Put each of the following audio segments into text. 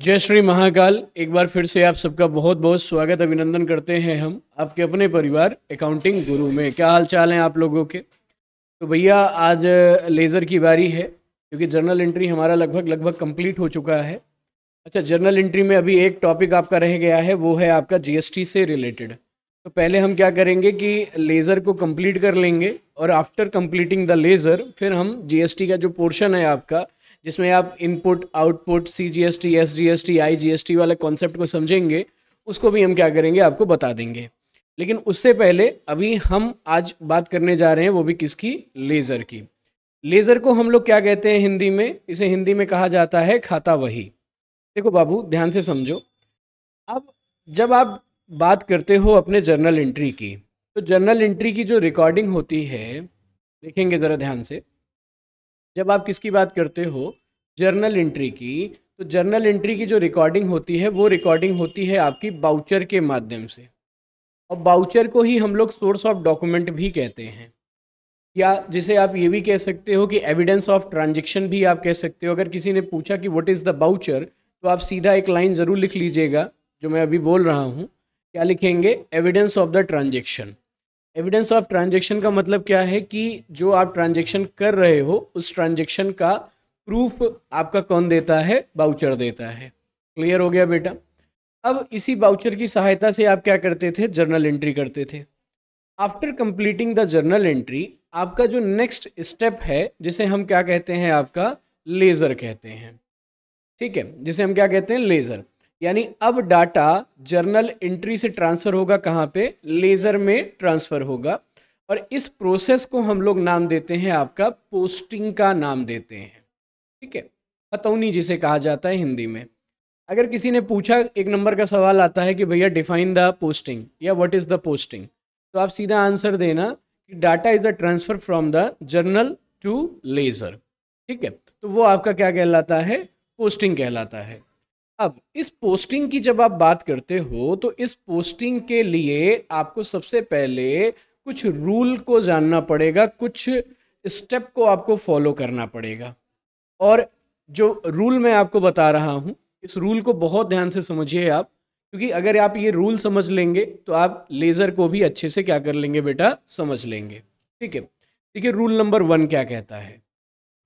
जय श्री महाकाल एक बार फिर से आप सबका बहुत बहुत स्वागत अभिनंदन करते हैं हम आपके अपने परिवार अकाउंटिंग गुरु में क्या हाल चाल हैं आप लोगों के तो भैया आज लेज़र की बारी है क्योंकि जर्नल एंट्री हमारा लगभग लगभग कंप्लीट हो चुका है अच्छा जर्नल एंट्री में अभी एक टॉपिक आपका रह गया है वो है आपका जी से रिलेटेड तो पहले हम क्या करेंगे कि लेज़र को कम्प्लीट कर लेंगे और आफ्टर कम्प्लीटिंग द लेज़र फिर हम जी का जो पोर्शन है आपका जिसमें आप input output C G S T S G S T I G S T वाले कॉन्सेप्ट को समझेंगे उसको भी हम क्या करेंगे आपको बता देंगे लेकिन उससे पहले अभी हम आज बात करने जा रहे हैं वो भी किसकी लेज़र की लेज़र को हम लोग क्या कहते हैं हिंदी में इसे हिंदी में कहा जाता है खाता वही देखो बाबू ध्यान से समझो अब जब आप बात करते हो अपने जर्नल एंट्री की तो जर्नल एंट्री की जो रिकॉर्डिंग होती है देखेंगे ज़रा ध्यान से जब आप किसकी बात करते हो जर्नल एंट्री की तो जर्नल एंट्री की जो रिकॉर्डिंग होती है वो रिकॉर्डिंग होती है आपकी बाउचर के माध्यम से और बाउचर को ही हम लोग सोर्स ऑफ डॉक्यूमेंट भी कहते हैं या जिसे आप ये भी कह सकते हो कि एविडेंस ऑफ ट्रांजेक्शन भी आप कह सकते हो अगर किसी ने पूछा कि वट इज़ द बाउचर तो आप सीधा एक लाइन ज़रूर लिख लीजिएगा जो मैं अभी बोल रहा हूँ क्या लिखेंगे evidence of the transaction evidence of transaction का मतलब क्या है कि जो आप ट्रांजेक्शन कर रहे हो उस ट्रांजेक्शन का प्रूफ आपका कौन देता है बाउचर देता है क्लियर हो गया बेटा अब इसी बाउचर की सहायता से आप क्या करते थे जर्नल एंट्री करते थे after completing the journal entry आपका जो नेक्स्ट स्टेप है जिसे हम क्या कहते हैं आपका लेज़र कहते हैं ठीक है जिसे हम क्या कहते हैं लेज़र यानी अब डाटा जर्नल एंट्री से ट्रांसफ़र होगा कहाँ पे लेज़र में ट्रांसफ़र होगा और इस प्रोसेस को हम लोग नाम देते हैं आपका पोस्टिंग का नाम देते हैं ठीक है खतौनी जिसे कहा जाता है हिंदी में अगर किसी ने पूछा एक नंबर का सवाल आता है कि भैया डिफाइन द पोस्टिंग या व्हाट इज़ द पोस्टिंग तो आप सीधा आंसर देना कि data is the transfer from the journal to ledger ठीक है तो वो आपका क्या कहलाता है पोस्टिंग कहलाता है अब इस पोस्टिंग की जब आप बात करते हो तो इस पोस्टिंग के लिए आपको सबसे पहले कुछ रूल को जानना पड़ेगा कुछ स्टेप को आपको फॉलो करना पड़ेगा और जो रूल मैं आपको बता रहा हूँ इस रूल को बहुत ध्यान से समझिए आप क्योंकि अगर आप ये रूल समझ लेंगे तो आप लेज़र को भी अच्छे से क्या कर लेंगे बेटा समझ लेंगे ठीक है देखिए रूल नंबर वन क्या कहता है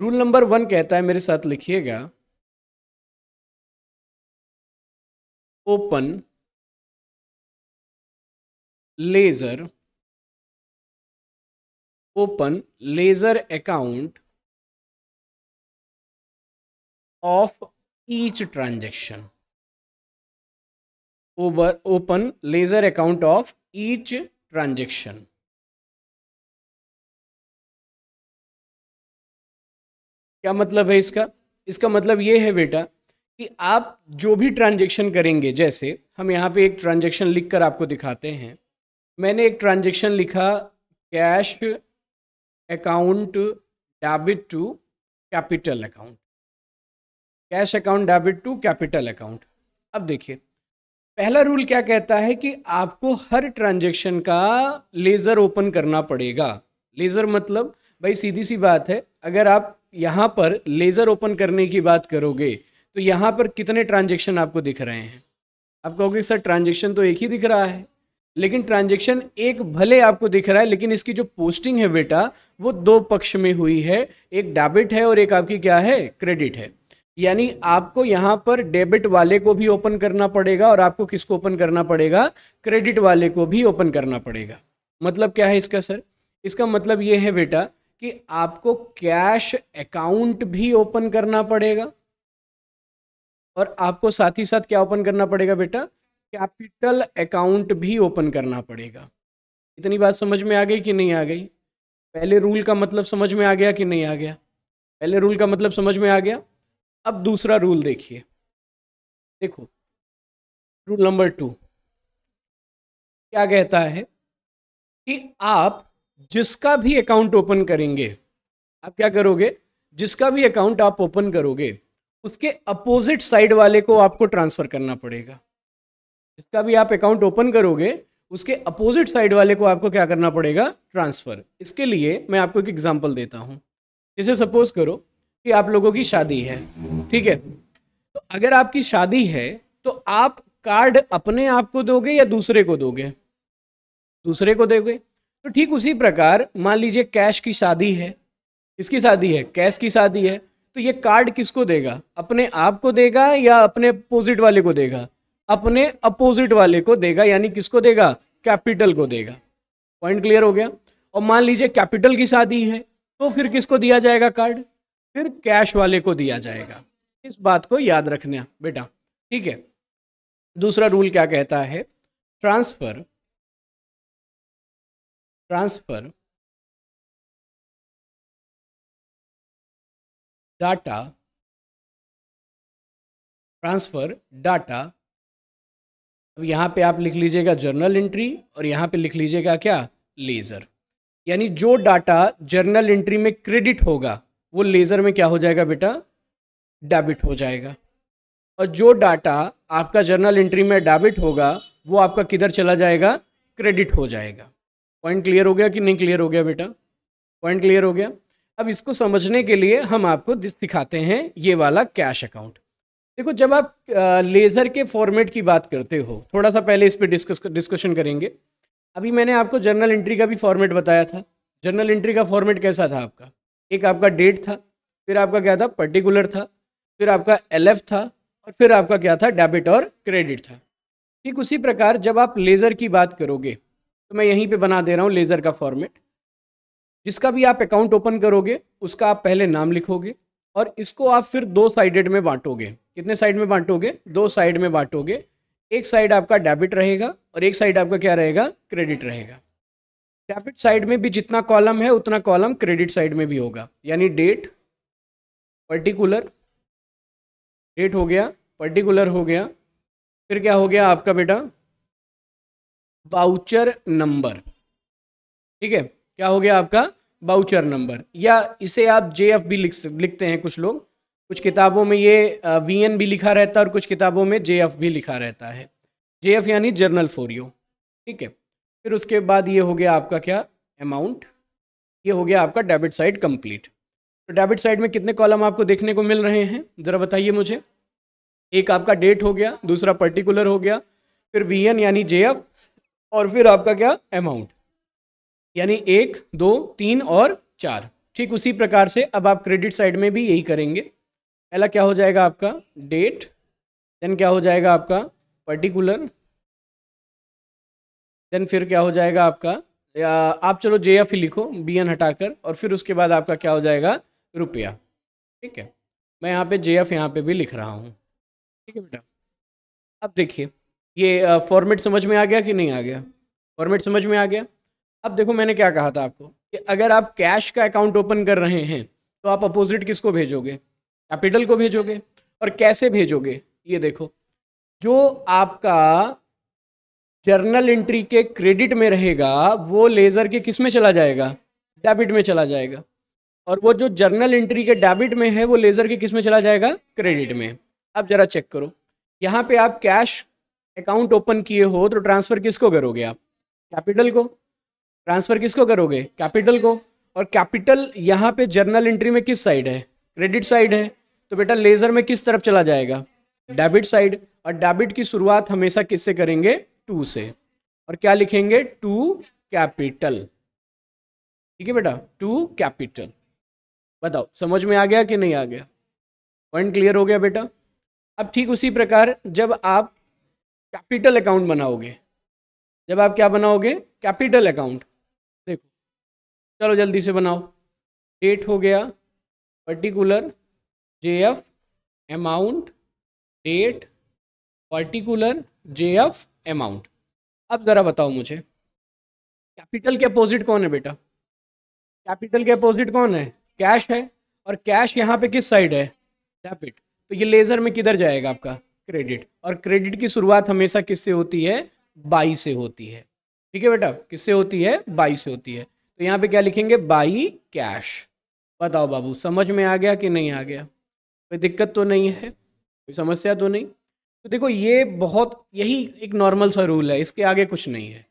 रूल नंबर वन कहता है मेरे साथ लिखिएगा open ledger open ledger account of each transaction over open ledger account of each transaction क्या मतलब है इसका इसका मतलब यह है बेटा कि आप जो भी ट्रांजेक्शन करेंगे जैसे हम यहाँ पे एक ट्रांजेक्शन लिख कर आपको दिखाते हैं मैंने एक ट्रांजेक्शन लिखा cash account debit to capital account cash account debit to capital account अब देखिए पहला रूल क्या कहता है कि आपको हर ट्रांजेक्शन का लेज़र ओपन करना पड़ेगा लेज़र मतलब भाई सीधी सी बात है अगर आप यहाँ पर लेज़र ओपन करने की बात करोगे तो यहाँ पर कितने ट्रांजेक्शन आपको दिख रहे हैं आप कहोगे सर ट्रांजेक्शन तो एक ही दिख रहा है लेकिन ट्रांजेक्शन एक भले आपको दिख रहा है लेकिन इसकी जो पोस्टिंग है बेटा वो दो पक्ष में हुई है एक डेबिट है और एक आपकी क्या है क्रेडिट है यानी आपको यहाँ पर डेबिट वाले को भी ओपन करना पड़ेगा और आपको किसको ओपन करना पड़ेगा क्रेडिट वाले को भी ओपन करना पड़ेगा मतलब क्या है इसका सर इसका मतलब ये है बेटा कि आपको कैश अकाउंट भी ओपन करना पड़ेगा और आपको साथ ही साथ क्या ओपन करना पड़ेगा बेटा कैपिटल अकाउंट भी ओपन करना पड़ेगा इतनी बात समझ में आ गई कि नहीं आ गई पहले रूल का मतलब समझ में आ गया कि नहीं आ गया पहले रूल का मतलब समझ में आ गया अब दूसरा रूल देखिए देखो रूल नंबर टू क्या कहता है कि आप जिसका भी अकाउंट ओपन करेंगे आप क्या करोगे जिसका भी अकाउंट आप ओपन करोगे उसके अपोजिट साइड वाले को आपको ट्रांसफ़र करना पड़ेगा जिसका भी आप अकाउंट ओपन करोगे उसके अपोजिट साइड वाले को आपको क्या करना पड़ेगा ट्रांसफ़र इसके लिए मैं आपको एक एग्जाम्पल देता हूँ जैसे सपोज करो कि आप लोगों की शादी है ठीक है तो अगर आपकी शादी है तो आप कार्ड अपने आप को दोगे या दूसरे को दोगे दूसरे को दोगे तो ठीक उसी प्रकार मान लीजिए कैश की शादी है किसकी शादी है कैश की शादी है तो ये कार्ड किसको देगा अपने आप को देगा या अपने अपोजिट वाले को देगा अपने अपोजिट वाले को देगा यानी किसको देगा कैपिटल को देगा पॉइंट क्लियर हो गया और मान लीजिए कैपिटल की शादी है तो फिर किसको दिया जाएगा कार्ड फिर कैश वाले को दिया जाएगा इस बात को याद रखना बेटा ठीक है दूसरा रूल क्या कहता है transfer transfer data transfer data अब यहाँ पे आप लिख लीजिएगा जर्नल एंट्री और यहाँ पे लिख लीजिएगा क्या लेज़र यानी जो डाटा जर्नल एंट्री में क्रेडिट होगा वो लेज़र में क्या हो जाएगा बेटा डेबिट हो जाएगा और जो डाटा आपका जर्नल एंट्री में डेबिट होगा वो आपका किधर चला जाएगा क्रेडिट हो जाएगा पॉइंट क्लियर हो गया कि नहीं क्लियर हो गया बेटा पॉइंट क्लियर हो गया अब इसको समझने के लिए हम आपको सिखाते हैं ये वाला कैश अकाउंट देखो जब आप लेज़र के फॉर्मेट की बात करते हो थोड़ा सा पहले इस पर डिस्कस डिस्कशन करेंगे अभी मैंने आपको जर्नल एंट्री का भी फॉर्मेट बताया था जर्नल एंट्री का फॉर्मेट कैसा था आपका एक आपका डेट था फिर आपका क्या था पर्टिकुलर था फिर आपका एल था और फिर आपका क्या था डेबिट और क्रेडिट था ठीक उसी प्रकार जब आप लेज़र की बात करोगे तो मैं यहीं पर बना दे रहा हूँ लेज़र का फॉर्मेट जिसका भी आप अकाउंट ओपन करोगे उसका आप पहले नाम लिखोगे और इसको आप फिर दो साइडेड में बांटोगे कितने साइड में बांटोगे दो साइड में बांटोगे एक साइड आपका डेबिट रहेगा और एक साइड आपका क्या रहेगा क्रेडिट रहेगा डेबिट साइड में भी जितना कॉलम है उतना कॉलम क्रेडिट साइड में भी होगा यानी डेट पर्टिकुलर डेट हो गया पर्टिकुलर हो गया फिर क्या हो गया आपका बेटा बाउचर नंबर ठीक है क्या हो गया आपका बाउचर नंबर या इसे आप जे एफ भी लिख लिखते हैं कुछ लोग कुछ किताबों में ये वी एन भी लिखा रहता है और कुछ किताबों में जे एफ भी लिखा रहता है जे एफ यानी जर्नल फोरियो ठीक है फिर उसके बाद ये हो गया आपका क्या अमाउंट ये हो गया आपका डेबिट साइड कंप्लीट तो डेबिट साइड में कितने कॉलम आपको देखने को मिल रहे हैं ज़रा बताइए मुझे एक आपका डेट हो गया दूसरा पर्टिकुलर हो गया फिर वी एन यानी जे एफ और फिर आपका क्या अमाउंट यानी एक दो तीन और चार ठीक उसी प्रकार से अब आप क्रेडिट साइड में भी यही करेंगे पहला क्या हो जाएगा आपका डेट देन क्या हो जाएगा आपका पर्टिकुलर देन फिर क्या हो जाएगा आपका या आप चलो जे एफ ही लिखो बी एन हटाकर और फिर उसके बाद आपका क्या हो जाएगा रुपया ठीक है मैं यहाँ पे जे एफ यहाँ पे भी लिख रहा हूँ ठीक है बेटा अब देखिए ये फॉर्मेट समझ में आ गया कि नहीं आ गया फॉर्मेट समझ में आ गया अब देखो मैंने क्या कहा था आपको कि अगर आप कैश का अकाउंट ओपन कर रहे हैं तो आप अपोजिट किसको भेजोगे कैपिटल को भेजोगे और कैसे भेजोगे ये देखो जो आपका जर्नल एंट्री के क्रेडिट में रहेगा वो लेज़र के किस में चला जाएगा डेबिट में चला जाएगा और वो जो जर्नल एंट्री के डेबिट में है वो लेज़र के किस में चला जाएगा क्रेडिट में अब ज़रा चेक करो यहाँ पे आप कैश अकाउंट ओपन किए हो तो ट्रांसफ़र किसको करोगे आप कैपिटल को ट्रांसफर किसको करोगे कैपिटल को और कैपिटल यहाँ पे जर्नल एंट्री में किस साइड है क्रेडिट साइड है तो बेटा लेजर में किस तरफ चला जाएगा डेबिट साइड और डेबिट की शुरुआत हमेशा किससे करेंगे टू से और क्या लिखेंगे टू कैपिटल ठीक है बेटा टू कैपिटल बताओ समझ में आ गया कि नहीं आ गया पॉइंट क्लियर हो गया बेटा अब ठीक उसी प्रकार जब आप कैपिटल अकाउंट बनाओगे जब आप क्या बनाओगे कैपिटल अकाउंट चलो जल्दी से बनाओ डेट हो गया particular J F amount date particular J F amount अब ज़रा बताओ मुझे कैपिटल के अपोजिट कौन है बेटा कैपिटल के अपोजिट कौन है कैश है और कैश यहाँ पे किस साइड है डेबिट तो ये लेज़र में किधर जाएगा आपका क्रेडिट और क्रेडिट की शुरुआत हमेशा किससे होती है बाई से होती है ठीक है बेटा किससे होती है बाई से होती है तो यहाँ पे क्या लिखेंगे बाई कैश बताओ बाबू समझ में आ गया कि नहीं आ गया कोई दिक्कत तो नहीं है कोई समस्या तो नहीं तो देखो ये बहुत यही एक नॉर्मल सा रूल है इसके आगे कुछ नहीं है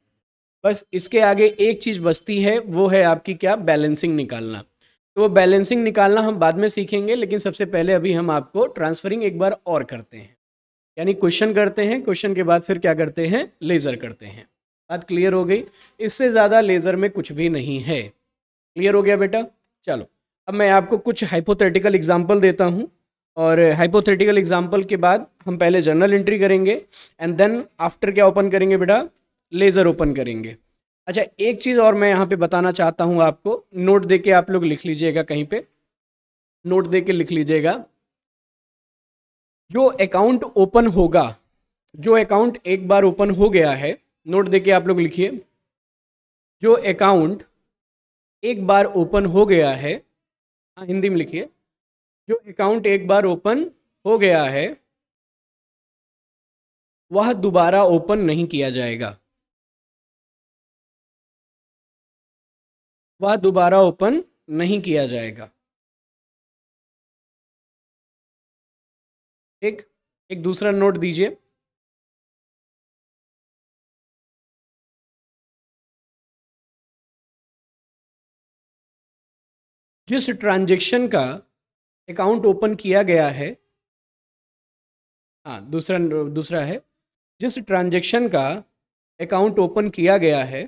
बस इसके आगे एक चीज़ बचती है वो है आपकी क्या बैलेंसिंग निकालना तो वो बैलेंसिंग निकालना हम बाद में सीखेंगे लेकिन सबसे पहले अभी हम आपको ट्रांसफरिंग एक बार और करते हैं यानी क्वेश्चन करते हैं क्वेश्चन के बाद फिर क्या करते हैं लेज़र करते हैं बात क्लियर हो गई इससे ज़्यादा लेज़र में कुछ भी नहीं है क्लियर हो गया बेटा चलो अब मैं आपको कुछ हाइपोथेटिकल एग्जाम्पल देता हूँ और हाइपोथेटिकल एग्जाम्पल के बाद हम पहले जर्नल एंट्री करेंगे एंड देन आफ्टर क्या ओपन करेंगे बेटा लेज़र ओपन करेंगे अच्छा एक चीज़ और मैं यहाँ पे बताना चाहता हूँ आपको नोट दे के आप लोग लिख लीजिएगा कहीं पे नोट दे के लिख लीजिएगा जो अकाउंट ओपन होगा जो अकाउंट एक बार ओपन हो गया है नोट देके आप लोग लिखिए जो अकाउंट एक बार ओपन हो गया है हाँ हिंदी में लिखिए जो अकाउंट एक बार ओपन हो गया है वह दोबारा ओपन नहीं किया जाएगा वह दोबारा ओपन नहीं किया जाएगा एक एक दूसरा नोट दीजिए जिस ट्रांजेक्शन का अकाउंट ओपन किया गया है हाँ दूसरा दूसरा है जिस ट्रांजेक्शन का अकाउंट ओपन किया गया है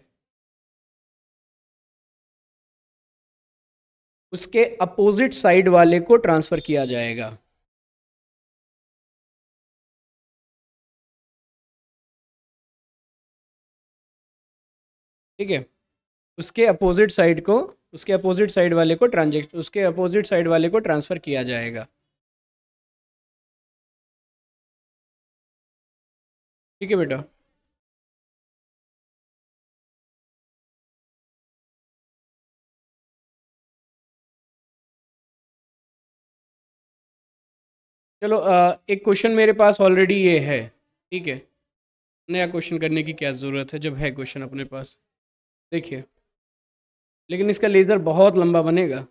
उसके अपोजिट साइड वाले को ट्रांसफ़र किया जाएगा ठीक है उसके अपोजिट साइड को उसके अपोजिट साइड वाले को ट्रांजेक्शन उसके अपोजिट साइड वाले को ट्रांसफ़र किया जाएगा ठीक है बेटा चलो एक क्वेश्चन मेरे पास ऑलरेडी ये है ठीक है नया क्वेश्चन करने की क्या ज़रूरत है जब है क्वेश्चन अपने पास देखिए लेकिन इसका लेज़र बहुत लंबा बनेगा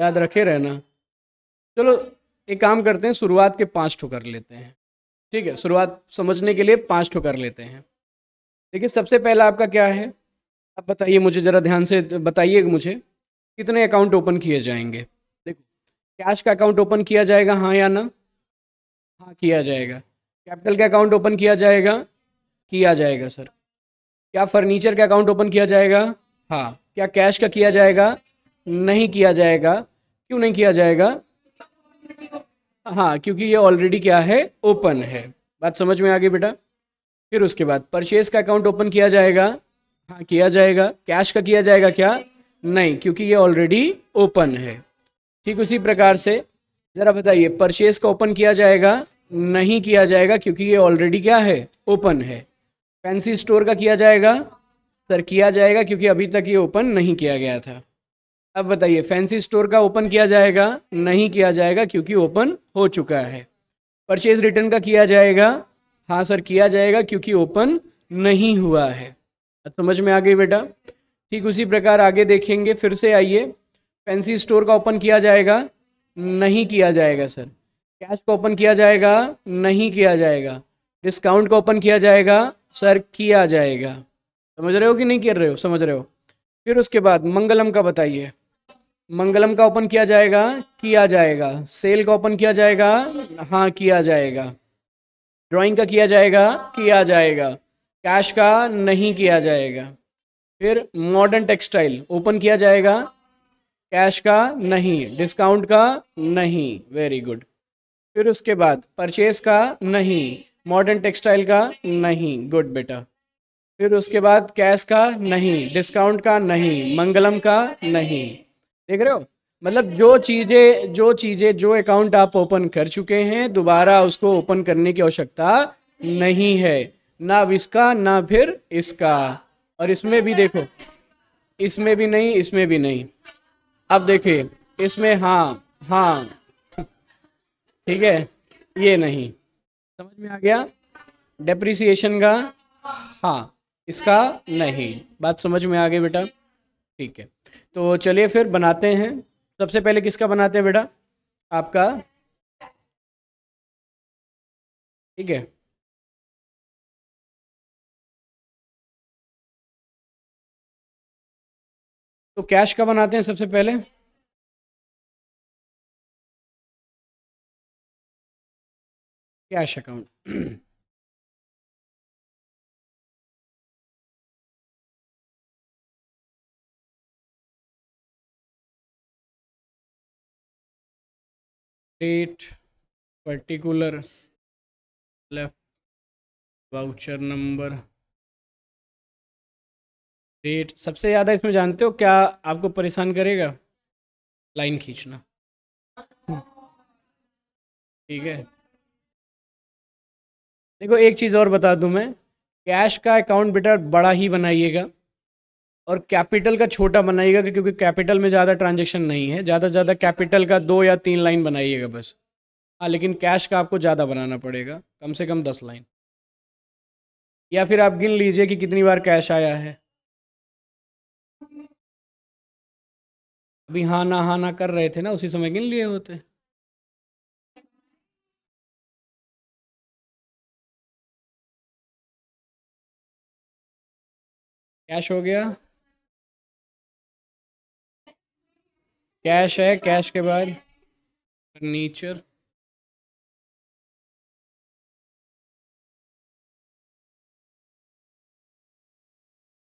याद रखे रहना चलो एक काम करते हैं शुरुआत के पाँच ठो कर लेते हैं ठीक है शुरुआत समझने के लिए पाँच ठो कर लेते हैं देखिए सबसे पहला आपका क्या है आप बताइए मुझे ज़रा ध्यान से बताइए मुझे कितने अकाउंट ओपन किए जाएंगे देखो कैश का अकाउंट ओपन किया जाएगा हाँ या ना हाँ किया जाएगा कैपिटल का अकाउंट ओपन किया जाएगा किया जाएगा सर क्या फर्नीचर का अकाउंट ओपन किया जाएगा हाँ क्या कैश का किया जाएगा नहीं किया जाएगा क्यों नहीं किया जाएगा हाँ क्योंकि ये ऑलरेडी क्या है ओपन है बात समझ में आ गई बेटा फिर उसके बाद परचेज का अकाउंट ओपन किया जाएगा हाँ किया जाएगा कैश का किया जाएगा क्या नहीं क्योंकि ये ऑलरेडी ओपन है ठीक उसी प्रकार से ज़रा बताइए परचेज का ओपन किया जाएगा नहीं किया जाएगा क्योंकि ये ऑलरेडी क्या है ओपन है फैंसी स्टोर का किया जाएगा सर किया जाएगा क्योंकि अभी तक ये ओपन नहीं किया गया था अब बताइए फैंसी स्टोर का ओपन किया जाएगा नहीं किया जाएगा क्योंकि ओपन हो चुका है परचेज रिटर्न का किया जाएगा हाँ सर किया जाएगा क्योंकि ओपन नहीं हुआ है समझ में आ गई बेटा ठीक उसी प्रकार आगे देखेंगे फिर से आइए फैंसी स्टोर का ओपन किया जाएगा नहीं किया जाएगा सर कैश का ओपन किया जाएगा नहीं किया जाएगा डिस्काउंट का ओपन किया जाएगा सर किया जाएगा समझ रहे हो कि नहीं कर रहे हो समझ रहे हो फिर उसके बाद मंगलम का बताइए मंगलम का ओपन किया जाएगा किया जाएगा सेल का ओपन किया जाएगा हाँ किया जाएगा ड्राइंग का किया जाएगा किया जाएगा कैश का नहीं किया जाएगा फिर मॉडर्न टेक्सटाइल ओपन किया जाएगा कैश का नहीं डिस्काउंट का नहीं वेरी गुड फिर उसके बाद परचेज का नहीं मॉडर्न टेक्सटाइल का नहीं गुड बेटा फिर उसके बाद कैश का नहीं डिस्काउंट का नहीं मंगलम का नहीं देख रहे हो मतलब जो चीज़ें जो चीज़ें जो अकाउंट आप ओपन कर चुके हैं दोबारा उसको ओपन करने की आवश्यकता नहीं है ना इसका ना फिर इसका और इसमें भी देखो इसमें भी नहीं इसमें भी नहीं अब देखिए इसमें हाँ हाँ ठीक है ये नहीं समझ में आ गया डेप्रिसिएशन का हाँ इसका नहीं बात समझ में आ गई बेटा ठीक है तो चलिए फिर बनाते हैं सबसे पहले किसका बनाते हैं बेटा आपका ठीक है तो कैश का बनाते हैं सबसे पहले cash account date particular left voucher number date सबसे ज़्यादा इसमें जानते हो क्या आपको परेशान करेगा लाइन खींचना ठीक है देखो एक चीज़ और बता दूं मैं कैश का अकाउंट बेटा बड़ा ही बनाइएगा और कैपिटल का छोटा बनाइएगा क्योंकि कैपिटल में ज़्यादा ट्रांजेक्शन नहीं है ज़्यादा से ज़्यादा कैपिटल का दो या तीन लाइन बनाइएगा बस हाँ लेकिन कैश का आपको ज़्यादा बनाना पड़ेगा कम से कम दस लाइन या फिर आप गिन लीजिए कि कितनी बार कैश आया है अभी हाँ ना हाँ ना कर रहे थे ना उसी समय गिन लिए होते कैश हो गया कैश है कैश के बाद फर्नीचर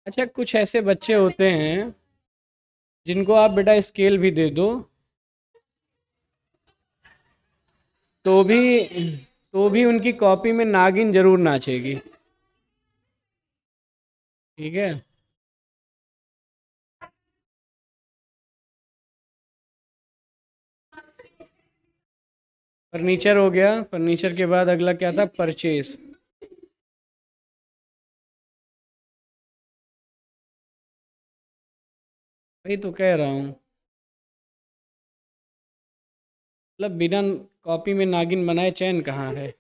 अच्छा कुछ ऐसे बच्चे होते हैं जिनको आप बेटा स्केल भी दे दो तो भी तो भी उनकी कॉपी में नागिन जरूर नाचेगी ठीक है फर्नीचर हो गया फर्नीचर के बाद अगला क्या था परचेज वही तो कह रहा हूँ मतलब बिना कॉपी में नागिन बनाए चैन कहाँ है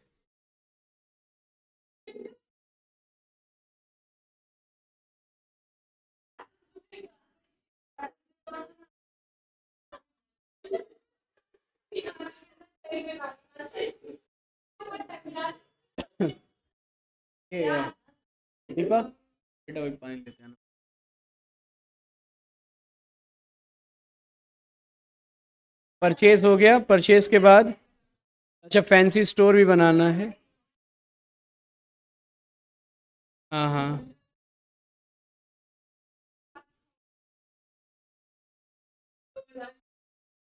परचेज हो गया परचेज के बाद अच्छा फैंसी स्टोर भी बनाना है हाँ हाँ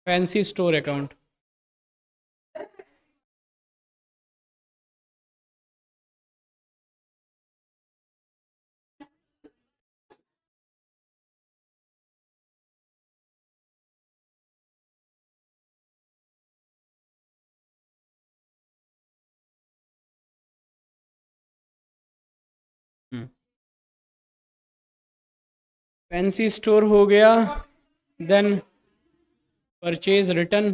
fancy store account fancy store हो गया then purchase return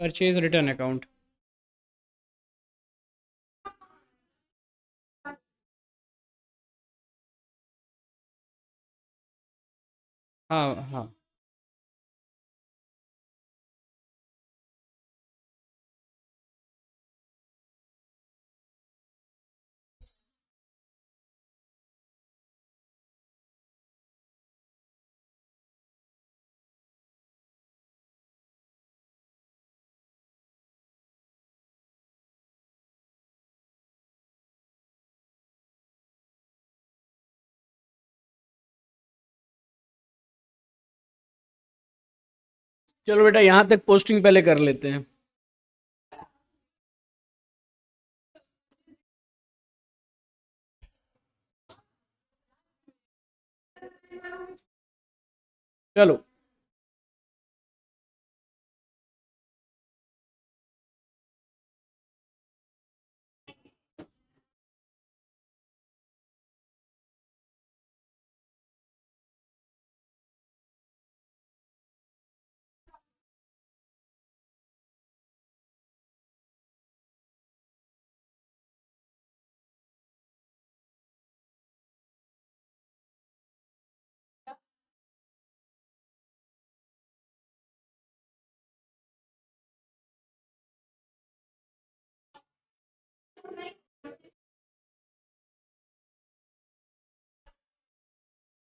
purchase return account हाँ हाँ चलो बेटा यहाँ तक पोस्टिंग पहले कर लेते हैं चलो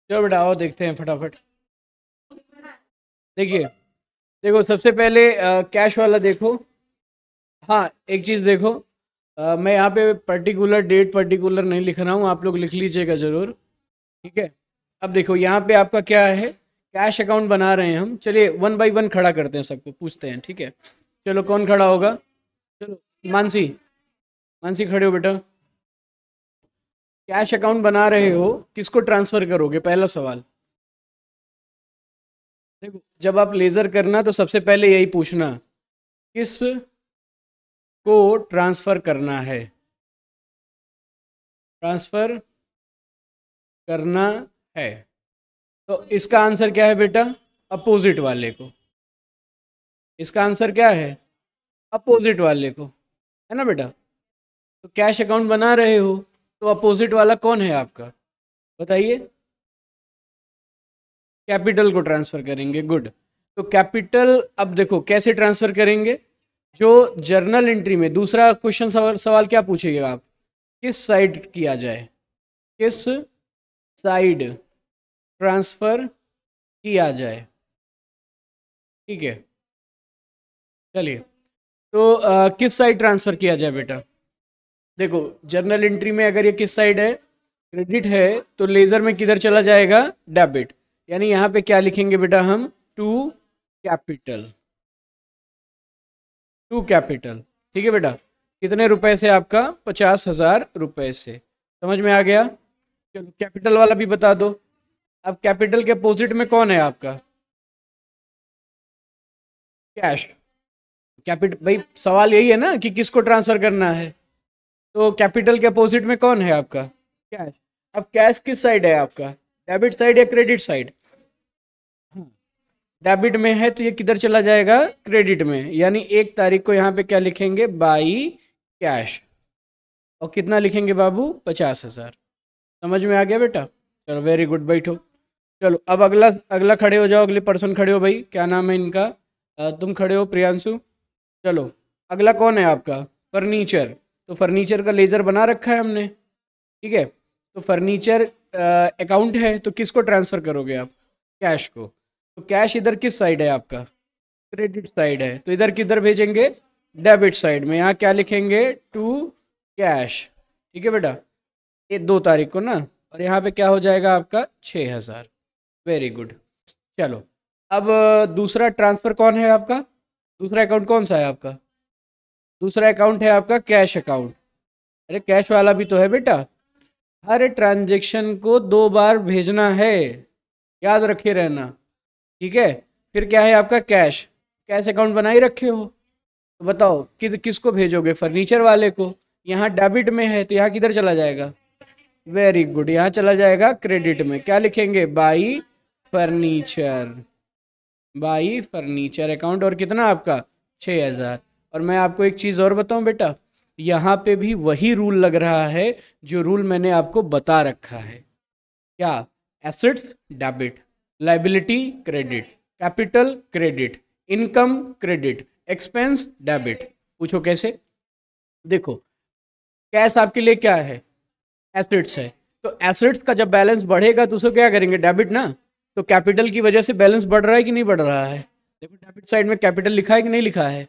चलो बेटा आओ देखते हैं फटाफट देखिए देखो सबसे पहले कैश वाला देखो हाँ एक चीज़ देखो आ, मैं यहाँ पे पर्टिकुलर डेट पर्टिकुलर नहीं लिख रहा हूँ आप लोग लिख लीजिएगा ज़रूर ठीक है अब देखो यहाँ पे आपका क्या है कैश अकाउंट बना रहे हैं हम चलिए वन बाई वन खड़ा करते हैं सबको पूछते हैं ठीक है चलो कौन खड़ा होगा चलो मानसी मानसी खड़े हो बेटा कैश अकाउंट बना रहे हो किसको ट्रांसफर करोगे पहला सवाल देखो जब आप लेज़र करना तो सबसे पहले यही पूछना किस को ट्रांसफ़र करना है ट्रांसफ़र करना है तो इसका आंसर क्या है बेटा अपोजिट वाले को इसका आंसर क्या है अपोजिट वाले को है ना बेटा तो कैश अकाउंट बना रहे हो तो अपोजिट वाला कौन है आपका बताइए कैपिटल को ट्रांसफर करेंगे गुड तो कैपिटल अब देखो कैसे ट्रांसफर करेंगे जो जर्नल एंट्री में दूसरा क्वेश्चन सवाल, सवाल क्या पूछेगा आप किस साइड किया जाए किस साइड ट्रांसफर किया जाए ठीक है चलिए तो आ, किस साइड ट्रांसफर किया जाए बेटा देखो जर्नल एंट्री में अगर ये किस साइड है क्रेडिट है तो लेज़र में किधर चला जाएगा डेबिट यानी यहाँ पे क्या लिखेंगे बेटा हम टू कैपिटल टू कैपिटल ठीक है बेटा कितने रुपए से आपका पचास हजार रुपये से समझ में आ गया चलो कैपिटल वाला भी बता दो अब कैपिटल के अपोजिट में कौन है आपका कैश कैपिटल भाई सवाल यही है ना कि किसको ट्रांसफर करना है तो कैपिटल के अपोजिट में कौन है आपका कैश अब कैश किस साइड है आपका डेबिट साइड या क्रेडिट साइड डेबिट में है तो ये किधर चला जाएगा क्रेडिट में यानी एक तारीख को यहाँ पे क्या लिखेंगे बाई कैश और कितना लिखेंगे बाबू पचास हज़ार समझ में आ गया बेटा चलो वेरी गुड बैठो चलो अब अगला अगला खड़े हो जाओ अगले पर्सन खड़े हो भाई क्या नाम है इनका तुम खड़े हो प्रियांशु चलो अगला कौन है आपका फर्नीचर तो फर्नीचर का लेज़र बना रखा है हमने ठीक है तो फर्नीचर अकाउंट है तो किसको ट्रांसफ़र करोगे आप कैश को तो कैश इधर किस साइड है आपका क्रेडिट साइड है तो इधर किधर भेजेंगे डेबिट साइड में यहाँ क्या लिखेंगे टू कैश ठीक है बेटा ये दो तारीख को ना और यहाँ पे क्या हो जाएगा आपका छः हज़ार वेरी गुड चलो अब दूसरा ट्रांसफ़र कौन है आपका दूसरा अकाउंट कौन सा है आपका दूसरा अकाउंट है आपका कैश अकाउंट अरे कैश वाला भी तो है बेटा हर ट्रांजेक्शन को दो बार भेजना है याद रखे रहना ठीक है फिर क्या है आपका कैश कैश अकाउंट बना ही रखे हो तो बताओ कि, किसको भेजोगे फर्नीचर वाले को यहाँ डेबिट में है तो यहाँ किधर चला जाएगा वेरी गुड यहाँ चला जाएगा क्रेडिट में क्या लिखेंगे by furniture by furniture account और कितना आपका छः हज़ार और मैं आपको एक चीज़ और बताऊं बेटा यहाँ पे भी वही रूल लग रहा है जो रूल मैंने आपको बता रखा है क्या assets debit liability credit capital credit income credit expense debit पूछो कैसे देखो कैश आपके लिए क्या है एसेट्स है तो एसेट्स का जब बैलेंस बढ़ेगा तो उसको क्या करेंगे डेबिट ना तो कैपिटल की वजह से बैलेंस बढ़ रहा है कि नहीं बढ़ रहा है देखो डेबिट साइड में कैपिटल लिखा है कि नहीं लिखा है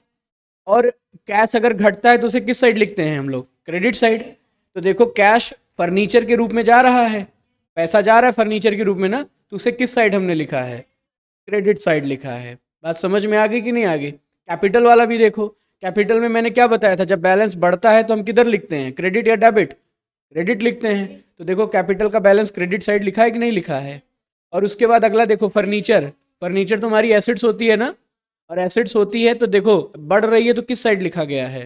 और कैश अगर घटता है तो उसे किस साइड लिखते हैं हम लोग क्रेडिट साइड तो देखो कैश फर्नीचर के रूप में जा रहा है पैसा जा रहा है फर्नीचर के रूप में ना तो उसे किस साइड हमने लिखा है क्रेडिट साइड लिखा है बात समझ में आ गई कि नहीं आ गई कैपिटल वाला भी देखो कैपिटल में मैंने क्या बताया था जब बैलेंस बढ़ता है तो हम किधर लिखते हैं क्रेडिट या डेबिट क्रेडिट लिखते हैं तो देखो कैपिटल का बैलेंस क्रेडिट साइड लिखा है कि नहीं लिखा है और उसके बाद अगला देखो फर्नीचर फर्नीचर तुम्हारी एसेट्स होती है ना और एसिड्स होती है तो देखो बढ़ रही है तो किस साइड लिखा गया है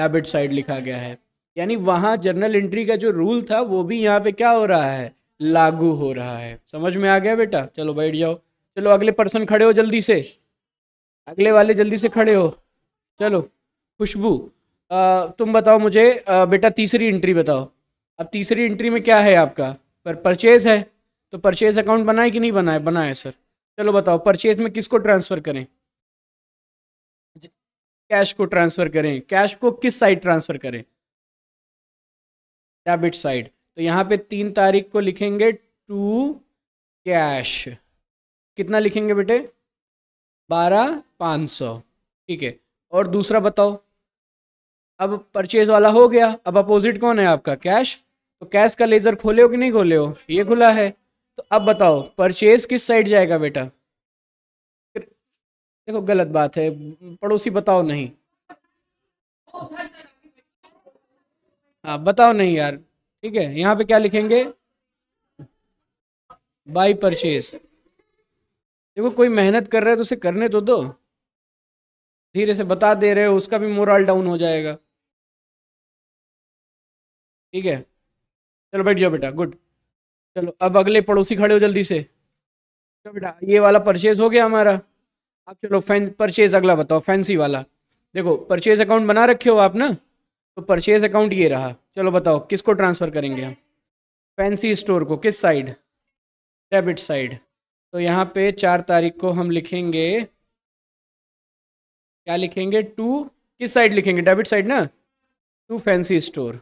डेबिट साइड लिखा गया है यानी वहाँ जर्नल एंट्री का जो रूल था वो भी यहाँ पे क्या हो रहा है लागू हो रहा है समझ में आ गया बेटा चलो बैठ जाओ चलो अगले पर्सन खड़े हो जल्दी से अगले वाले जल्दी से खड़े हो चलो खुशबू तुम बताओ मुझे आ, बेटा तीसरी एंट्री बताओ अब तीसरी एंट्री में क्या है आपका पर परचेज़ है तो परचेज़ अकाउंट बनाए कि नहीं बनाए बनाए सर चलो बताओ परचेज़ में किसको ट्रांसफ़र करें कैश को ट्रांसफ़र करें कैश को किस साइड ट्रांसफ़र करें डेबिट साइड तो यहाँ पे तीन तारीख को लिखेंगे टू कैश कितना लिखेंगे बेटे बारह पाँच सौ ठीक है और दूसरा बताओ अब परचेज वाला हो गया अब अपोजिट कौन है आपका कैश तो कैश का लेज़र खोले हो कि नहीं खोले हो ये खुला है तो अब बताओ परचेज किस साइड जाएगा बेटा देखो गलत बात है पड़ोसी बताओ नहीं हाँ बताओ नहीं यार ठीक है यहाँ पे क्या लिखेंगे बाई परचेज देखो कोई मेहनत कर रहा है तो उसे करने तो दो धीरे से बता दे रहे हो उसका भी मोरल डाउन हो जाएगा ठीक है चलो बैठ जाओ बेटा गुड चलो अब अगले पड़ोसी खड़े हो जल्दी से चलो बेटा ये वाला परचेज हो गया हमारा आप चलो फैन परचेज अगला बताओ फैंसी वाला देखो परचेज अकाउंट बना रखे हो आप ना तो परचेज अकाउंट ये रहा चलो बताओ किसको ट्रांसफ़र करेंगे हम फैंसी स्टोर को किस साइड डेबिट साइड तो यहाँ पे चार तारीख को हम लिखेंगे क्या लिखेंगे टू किस साइड लिखेंगे डेबिट साइड ना टू फैंसी स्टोर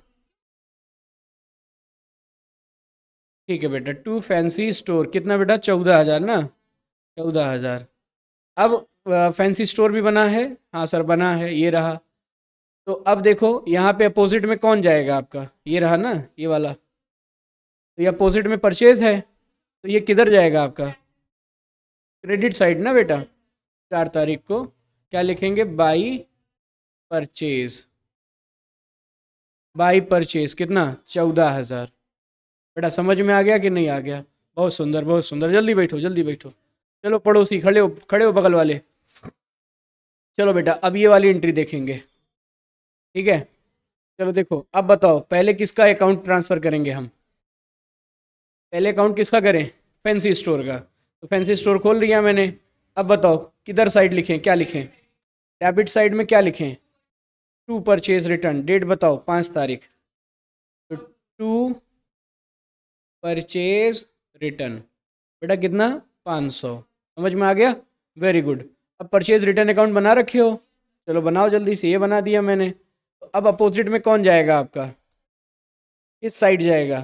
ठीक है बेटा टू फैंसी स्टोर कितना बेटा चौदह हज़ार ना चौदह हज़ार अब फैंसी स्टोर भी बना है हाँ सर बना है ये रहा तो अब देखो यहाँ पे अपोजिट में कौन जाएगा आपका ये रहा ना ये वाला तो ये अपोजिट में परचेज है तो ये किधर जाएगा आपका क्रेडिट साइड ना बेटा चार तारीख को क्या लिखेंगे बाई परचेज बाई परचेज कितना चौदह हज़ार बेटा समझ में आ गया कि नहीं आ गया बहुत सुंदर बहुत सुंदर जल्दी बैठो जल्दी बैठो चलो पड़ोसी खड़े हो खड़े हो बगल वाले चलो बेटा अब ये वाली एंट्री देखेंगे ठीक है चलो देखो अब बताओ पहले किसका अकाउंट ट्रांसफ़र करेंगे हम पहले अकाउंट किसका करें फैंसी स्टोर का तो फैंसी स्टोर खोल लिया मैंने अब बताओ किधर साइड लिखें क्या लिखें डेबिट साइड में क्या लिखें टू परचेज रिटर्न डेट बताओ पाँच तारीख तो टू परचेज रिटर्न बेटा कितना पाँच सौ समझ में आ गया वेरी गुड अब परचेज रिटर्न अकाउंट बना रखे हो चलो बनाओ जल्दी से ये बना दिया मैंने तो अब अपोजिट में कौन जाएगा आपका किस साइड जाएगा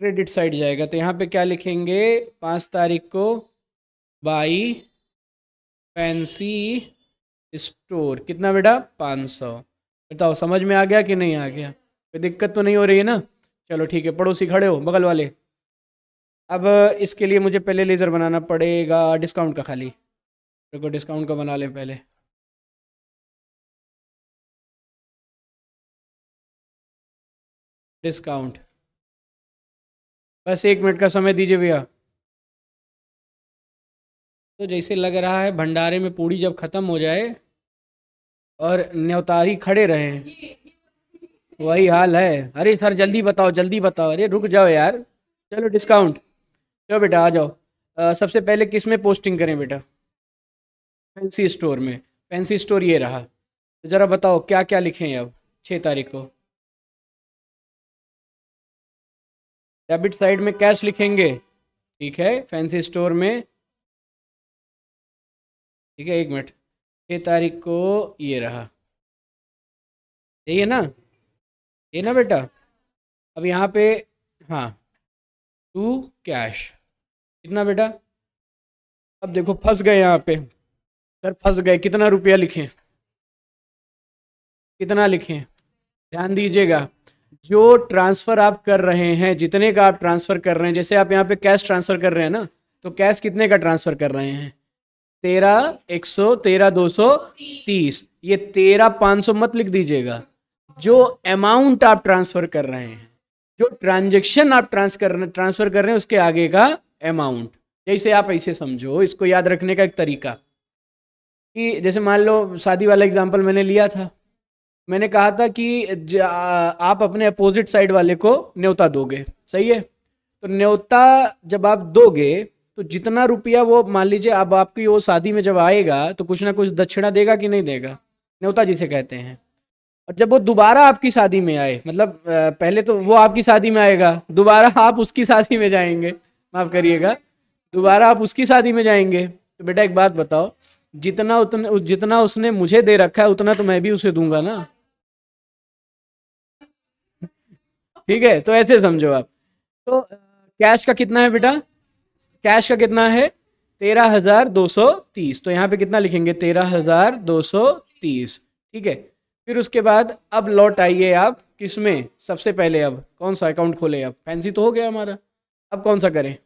क्रेडिट साइड जाएगा तो यहाँ पे क्या लिखेंगे पाँच तारीख को बाई फैंसी स्टोर कितना बेटा पाँच सौ बताओ समझ में आ गया कि नहीं आ गया कोई दिक्कत तो नहीं हो रही है ना चलो ठीक है पड़ोसी खड़े हो बगल वाले अब इसके लिए मुझे पहले लेज़र बनाना पड़ेगा डिस्काउंट का खाली देखो को डिस्काउंट का बना लें पहले डिस्काउंट बस एक मिनट का समय दीजिए भैया तो जैसे लग रहा है भंडारे में पूड़ी जब ख़त्म हो जाए और न्योतारी खड़े रहें वही हाल है अरे सर जल्दी बताओ जल्दी बताओ अरे रुक जाओ यार चलो डिस्काउंट चलो बेटा आ जाओ आ, सबसे पहले किस में पोस्टिंग करें बेटा फैंसी स्टोर में फैंसी स्टोर ये रहा तो ज़रा बताओ क्या क्या लिखें अब छः तारीख को डेबिट साइड में कैश लिखेंगे ठीक है फैंसी स्टोर में ठीक है एक मिनट छः तारीख को ये रहा यही है ना ये ना बेटा अब यहाँ पे हाँ टू कैश कितना बेटा अब देखो फंस गए यहाँ पे सर फंस गए कितना रुपया लिखें कितना लिखें ध्यान दीजिएगा जो ट्रांसफ़र आप कर रहे हैं जितने का आप ट्रांसफ़र कर रहे हैं जैसे आप यहाँ पे कैश ट्रांसफ़र कर रहे हैं ना तो कैश कितने का ट्रांसफ़र कर रहे हैं तेरह एक सौ तेरह दो सौ तीस ये तेरह पाँच सौ मत लिख दीजिएगा जो अमाउंट आप ट्रांसफ़र कर रहे हैं जो ट्रांजेक्शन आप ट्रांस कर ट्रांसफ़र कर रहे हैं उसके आगे का अमाउंट जैसे आप ऐसे समझो इसको याद रखने का एक तरीका कि जैसे मान लो शादी वाला एग्जाम्पल मैंने लिया था मैंने कहा था कि आप अपने अपोजिट साइड वाले को न्योता दोगे सही है तो न्योता जब आप दोगे तो जितना रुपया वो मान लीजिए अब आपकी वो शादी में जब आएगा तो कुछ ना कुछ दक्षिणा देगा कि नहीं देगा न्योता जिसे कहते हैं और जब वो दोबारा आपकी शादी में आए मतलब पहले तो वो आपकी शादी में आएगा दोबारा आप उसकी शादी में जाएंगे माफ़ करिएगा दोबारा आप उसकी शादी में जाएंगे तो बेटा एक बात बताओ जितना उतना जितना उसने मुझे दे रखा है उतना तो मैं भी उसे दूंगा ना ठीक है तो ऐसे समझो आप तो कैश का कितना है बेटा कैश का कितना है तेरह हजार दो सौ तीस तो यहाँ पे कितना लिखेंगे तेरह हजार दो सौ तीस ठीक है फिर उसके बाद अब लौट आइए आप किस में सबसे पहले अब कौन सा अकाउंट खोले आप फैंसी तो हो गया हमारा अब कौन सा करें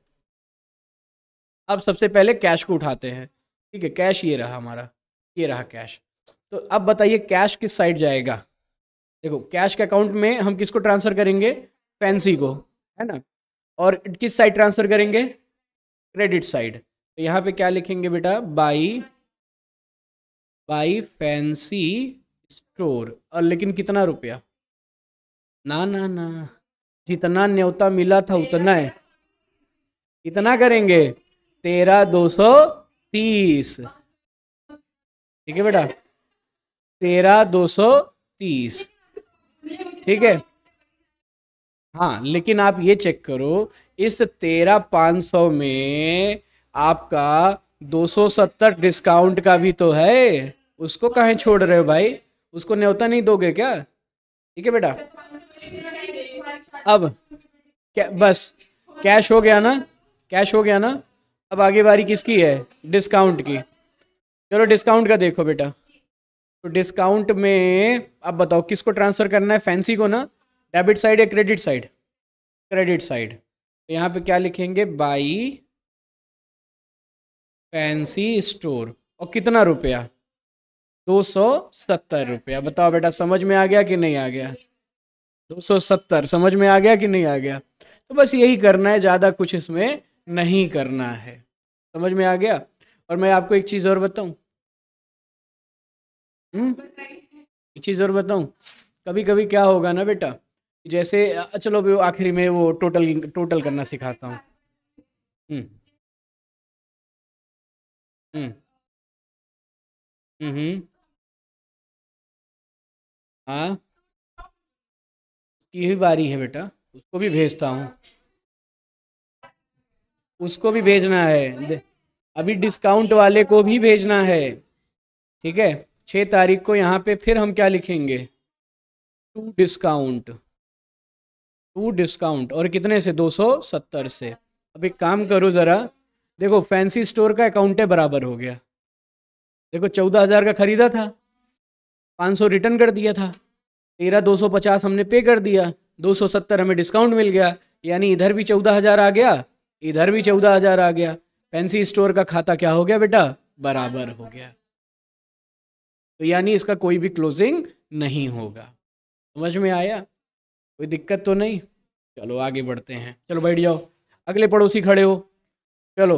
अब सबसे पहले कैश को उठाते हैं ठीक है कैश ये रहा हमारा ये रहा कैश तो अब बताइए कैश किस साइड जाएगा देखो कैश के अकाउंट में हम किसको ट्रांसफ़र करेंगे फैंसी को है ना और किस साइड ट्रांसफ़र करेंगे क्रेडिट साइड तो यहाँ पे क्या लिखेंगे बेटा बाई बाई फैंसी स्टोर और लेकिन कितना रुपया ना ना ना जितना न्योता मिला था उतना है कितना करेंगे तेरह दो सौ तीस ठीक है बेटा तेरह दो सौ तीस ठीक है हाँ लेकिन आप ये चेक करो इस तेरह पाँच सौ में आपका दो सौ सत्तर डिस्काउंट का भी तो है उसको कहें छोड़ रहे हो भाई उसको न्योता नहीं दोगे क्या ठीक है बेटा अब क्या बस कैश हो गया ना कैश हो गया ना अब आगे बारी किसकी है डिस्काउंट की चलो डिस्काउंट का देखो बेटा तो डिस्काउंट में आप बताओ किसको ट्रांसफ़र करना है फैंसी को ना डेबिट साइड या क्रेडिट साइड क्रेडिट साइड तो यहाँ पे क्या लिखेंगे बाई फैंसी स्टोर और कितना रुपया दो सौ सत्तर रुपया बताओ बेटा समझ में आ गया कि नहीं आ गया दो सौ सत्तर समझ में आ गया कि नहीं आ गया तो बस यही करना है ज़्यादा कुछ इसमें नहीं करना है समझ में आ गया और मैं आपको एक चीज़ और बताऊं हम्म? एक चीज़ और बताऊं कभी कभी क्या होगा ना बेटा जैसे चलो भी आखिरी में वो टोटल टोटल करना सिखाता हूँ हम्म। हम्म। हाँ उसकी ही बारी है बेटा उसको भी भेजता हूँ उसको भी भेजना है अभी डिस्काउंट वाले को भी भेजना है ठीक है छः तारीख को यहाँ पे फिर हम क्या लिखेंगे टू डिस्काउंट टू डिस्काउंट और कितने से 270 से अब एक काम करो ज़रा देखो फैंसी स्टोर का अकाउंट है बराबर हो गया देखो चौदह हज़ार का ख़रीदा था पाँच सौ रिटर्न कर दिया था तेरह दो सौ पचास हमने पे कर दिया दो सौ सत्तर हमें डिस्काउंट मिल गया यानी इधर भी चौदह हज़ार आ गया इधर भी चौदह हजार आ गया फैंसी स्टोर का खाता क्या हो गया बेटा बराबर हो गया तो यानी इसका कोई भी क्लोजिंग नहीं होगा समझ में आया कोई दिक्कत तो नहीं चलो आगे बढ़ते हैं चलो बैठ जाओ अगले पड़ोसी खड़े हो चलो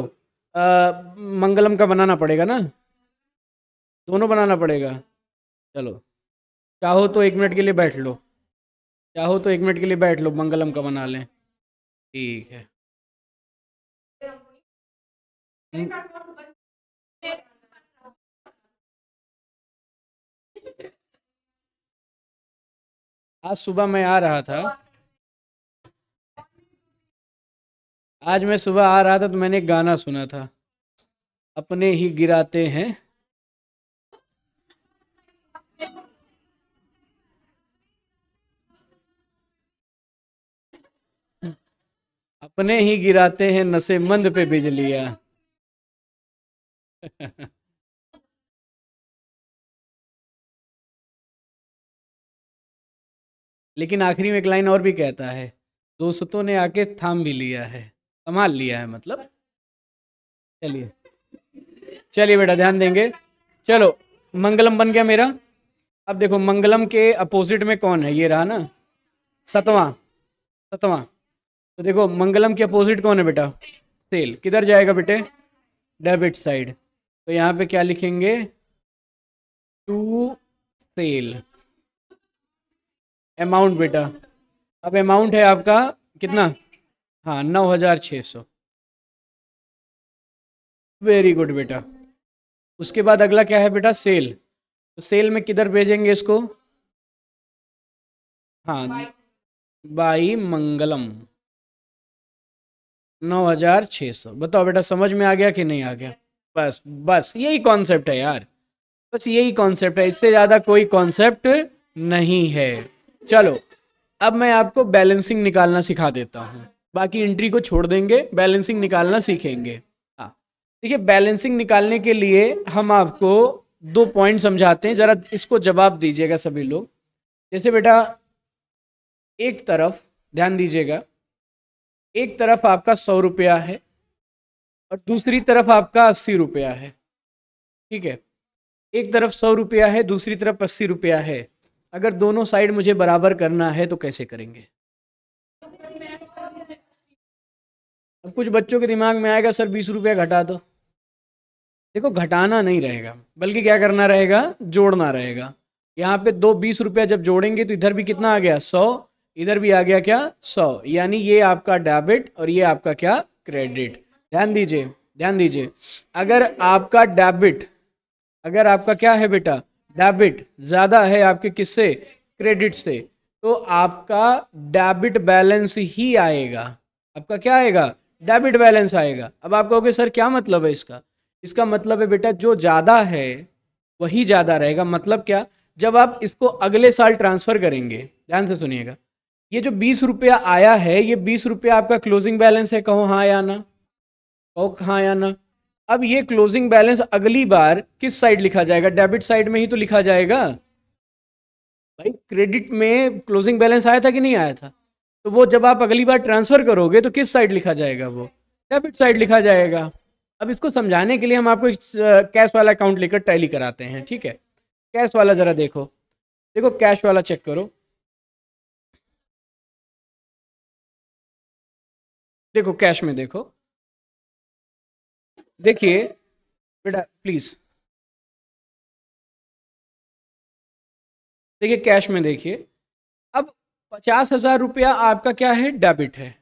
आ, मंगलम का बनाना पड़ेगा ना दोनों बनाना पड़ेगा चलो चाहो तो एक मिनट के लिए बैठ लो चाहो तो एक मिनट के लिए बैठ लो मंगलम का बना लें ठीक है Mm. आज सुबह मैं आ रहा था आज मैं सुबह आ रहा था तो मैंने एक गाना सुना था अपने ही गिराते हैं अपने ही गिराते हैं नशे मंद पे बिजलियाँ लेकिन आखिरी में एक लाइन और भी कहता है दोस्तों ने आके थाम भी लिया है संभाल लिया है मतलब चलिए चलिए बेटा ध्यान देंगे चलो मंगलम बन गया मेरा अब देखो मंगलम के अपोजिट में कौन है ये रहा ना सतवा सतवा तो देखो मंगलम के अपोजिट कौन है बेटा सेल किधर जाएगा बेटे डेबिट साइड तो यहाँ पे क्या लिखेंगे टू सेल अमाउंट बेटा अब अमाउंट है आपका कितना हाँ नौ हजार छः सौ वेरी गुड बेटा उसके बाद अगला क्या है बेटा सेल तो सेल में किधर भेजेंगे इसको हाँ बाई मंगलम नौ हजार छः सौ बताओ बेटा समझ में आ गया कि नहीं आ गया बस बस यही कॉन्सेप्ट है यार बस यही कॉन्सेप्ट है इससे ज़्यादा कोई कॉन्सेप्ट नहीं है चलो अब मैं आपको बैलेंसिंग निकालना सिखा देता हूँ बाकी एंट्री को छोड़ देंगे बैलेंसिंग निकालना सीखेंगे हाँ देखिए बैलेंसिंग निकालने के लिए हम आपको दो पॉइंट समझाते हैं ज़रा इसको जवाब दीजिएगा सभी लोग जैसे बेटा एक तरफ ध्यान दीजिएगा एक तरफ आपका सौ रुपया है और दूसरी तरफ आपका अस्सी रुपया है ठीक है एक तरफ सौ रुपया है दूसरी तरफ अस्सी रुपया है अगर दोनों साइड मुझे बराबर करना है तो कैसे करेंगे अब कुछ बच्चों के दिमाग में आएगा सर बीस रुपया घटा दो देखो घटाना नहीं रहेगा बल्कि क्या करना रहेगा जोड़ना रहेगा यहाँ पे दो बीस रुपया जब जोड़ेंगे तो इधर भी कितना आ गया सौ इधर भी आ गया क्या सौ यानी ये आपका डेबिट और ये आपका क्या क्रेडिट ध्यान दीजिए ध्यान दीजिए अगर आपका डेबिट अगर आपका क्या है बेटा डेबिट ज़्यादा है आपके किससे क्रेडिट से तो आपका डेबिट बैलेंस ही आएगा आपका क्या आएगा डेबिट बैलेंस आएगा अब आप कहोगे सर क्या मतलब है इसका इसका मतलब है बेटा जो ज़्यादा है वही ज़्यादा रहेगा मतलब क्या जब आप इसको अगले साल ट्रांसफ़र करेंगे ध्यान से सुनिएगा ये जो बीस रुपया आया है ये बीस रुपया आपका क्लोजिंग बैलेंस है कहो हाँ या ना और कहाँ या ना अब ये क्लोजिंग बैलेंस अगली बार किस साइड लिखा जाएगा डेबिट साइड में ही तो लिखा जाएगा भाई क्रेडिट में क्लोजिंग बैलेंस आया था कि नहीं आया था तो वो जब आप अगली बार ट्रांसफर करोगे तो किस साइड लिखा जाएगा वो डेबिट साइड लिखा जाएगा अब इसको समझाने के लिए हम आपको कैश वाला अकाउंट लेकर टैली कराते हैं ठीक है कैश वाला जरा देखो देखो कैश वाला चेक करो देखो कैश में देखो देखिए बेटा प्लीज देखिए कैश में देखिए अब पचास हजार रुपया आपका क्या है डेबिट है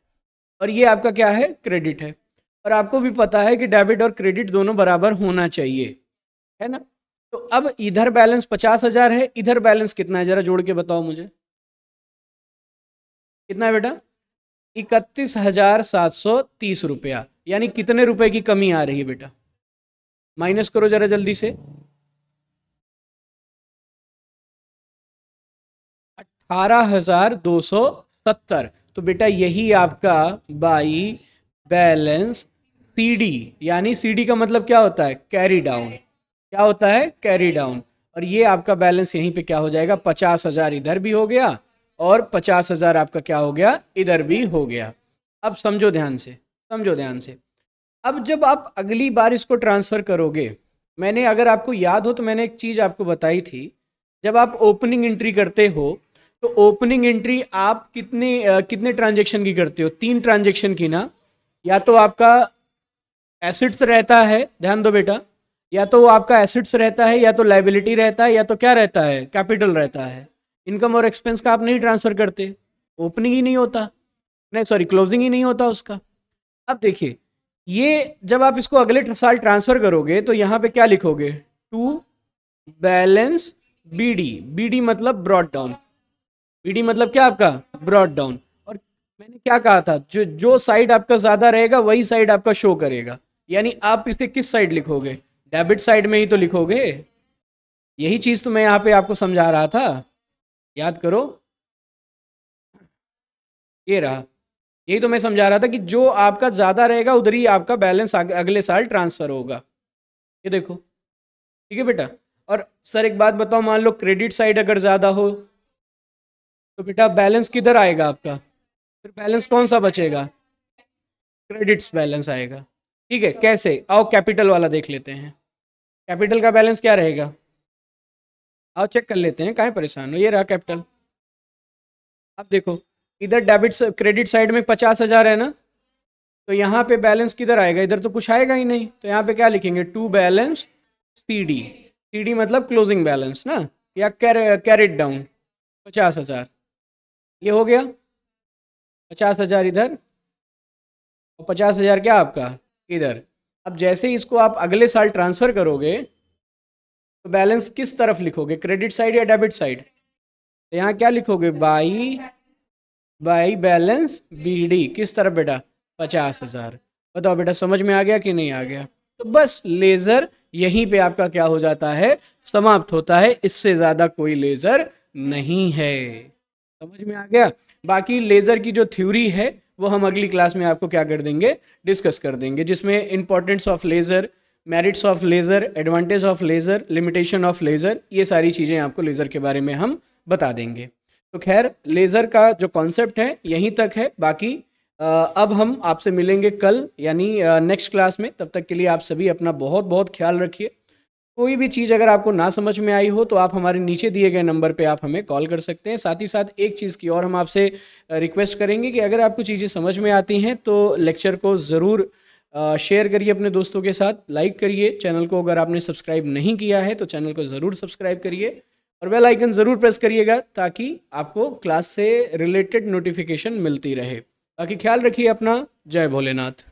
और ये आपका क्या है क्रेडिट है और आपको भी पता है कि डेबिट और क्रेडिट दोनों बराबर होना चाहिए है ना तो अब इधर बैलेंस पचास हजार है इधर बैलेंस कितना है जरा जोड़ के बताओ मुझे कितना है बेटा इकतीस हजार सात सौ तीस रुपया यानी कितने रुपए की कमी आ रही है बेटा माइनस करो जरा जल्दी से अठारह हजार दो सौ सत्तर तो बेटा यही आपका बाई बैलेंस सीडी यानी सीडी का मतलब क्या होता है कैरी डाउन क्या होता है कैरी डाउन और ये आपका बैलेंस यहीं पे क्या हो जाएगा पचास हजार इधर भी हो गया और पचास हज़ार आपका क्या हो गया इधर भी हो गया अब समझो ध्यान से समझो ध्यान से अब जब आप अगली बार इसको ट्रांसफ़र करोगे मैंने अगर आपको याद हो तो मैंने एक चीज़ आपको बताई थी जब आप ओपनिंग एंट्री करते हो तो ओपनिंग एंट्री आप कितने आ, कितने ट्रांजेक्शन की करते हो तीन ट्रांजेक्शन की ना या तो आपका एसिड्स रहता है ध्यान दो बेटा या तो वो आपका एसिड्स रहता है या तो लाइबिलिटी रहता है या तो क्या रहता है कैपिटल रहता है इनकम और एक्सपेंस का आप नहीं ट्रांसफर करते ओपनिंग ही नहीं होता नहीं सॉरी क्लोजिंग ही नहीं होता उसका अब देखिए ये जब आप इसको अगले साल ट्रांसफर करोगे तो यहाँ पे क्या लिखोगे टू बैलेंस बीडी बीडी मतलब ब्रॉड डाउन बीडी मतलब क्या आपका ब्रॉड डाउन और मैंने क्या कहा था जो जो साइड आपका ज्यादा रहेगा वही साइड आपका शो करेगा यानी आप इसे किस साइड लिखोगे डेबिट साइड में ही तो लिखोगे यही चीज तो मैं यहाँ पे आपको समझा रहा था याद करो ये रहा यही तो मैं समझा रहा था कि जो आपका ज़्यादा रहेगा उधर ही आपका बैलेंस अगले साल ट्रांसफ़र होगा ये देखो ठीक है बेटा और सर एक बात बताओ मान लो क्रेडिट साइड अगर ज़्यादा हो तो बेटा बैलेंस किधर आएगा आपका फिर बैलेंस कौन सा बचेगा क्रेडिट्स बैलेंस आएगा ठीक है कैसे आओ कैपिटल वाला देख लेते हैं कैपिटल का बैलेंस क्या रहेगा आओ चेक कर लेते हैं कहाँ परेशान हो ये रहा कैपिटल अब देखो इधर डेबिट क्रेडिट साइड में पचास हज़ार है ना तो यहाँ पे बैलेंस किधर आएगा इधर तो कुछ आएगा ही नहीं तो यहाँ पे क्या लिखेंगे to balance C D C D मतलब क्लोजिंग बैलेंस ना या कैरेट डाउन पचास हज़ार ये हो गया पचास हज़ार इधर और पचास हज़ार क्या आपका इधर अब जैसे इसको आप अगले साल ट्रांसफ़र करोगे तो बैलेंस किस तरफ लिखोगे क्रेडिट साइड या डेबिट साइड तो यहाँ क्या लिखोगे बाई बाई बैलेंस बीडी किस तरफ बेटा पचास हजार बताओ बेटा समझ में आ गया कि नहीं आ गया तो बस लेज़र यहीं पे आपका क्या हो जाता है समाप्त होता है इससे ज़्यादा कोई लेज़र नहीं है समझ में आ गया बाकी लेज़र की जो थ्योरी है वो हम अगली क्लास में आपको क्या कर देंगे डिस्कस कर देंगे जिसमें importance of ledger merits of ledger advantage of ledger limitation of ledger ये सारी चीज़ें आपको लेज़र के बारे में हम बता देंगे तो खैर लेज़र का जो कॉन्सेप्ट है यहीं तक है बाकी अब हम आपसे मिलेंगे कल यानी नेक्स्ट क्लास में तब तक के लिए आप सभी अपना बहुत बहुत ख्याल रखिए कोई भी चीज़ अगर आपको ना समझ में आई हो तो आप हमारे नीचे दिए गए नंबर पे आप हमें कॉल कर सकते हैं साथ ही साथ एक चीज़ की और हम आपसे रिक्वेस्ट करेंगे कि अगर आपको चीज़ें समझ में आती हैं तो लेक्चर को ज़रूर शेयर करिए अपने दोस्तों के साथ लाइक करिए चैनल को अगर आपने सब्सक्राइब नहीं किया है तो चैनल को ज़रूर सब्सक्राइब करिए और बेल आइकन ज़रूर प्रेस करिएगा ताकि आपको क्लास से रिलेटेड नोटिफिकेशन मिलती रहे बाकी ख्याल रखिए अपना जय भोलेनाथ